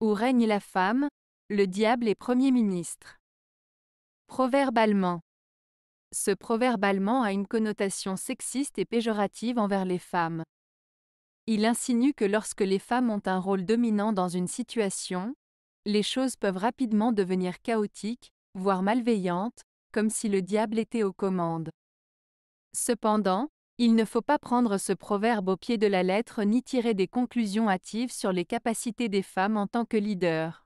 Où règne la femme, le diable est Premier ministre. Proverbe allemand. Ce proverbe allemand a une connotation sexiste et péjorative envers les femmes. Il insinue que lorsque les femmes ont un rôle dominant dans une situation, les choses peuvent rapidement devenir chaotiques, voire malveillantes, comme si le diable était aux commandes. Cependant, il ne faut pas prendre ce proverbe au pied de la lettre ni tirer des conclusions hâtives sur les capacités des femmes en tant que leaders.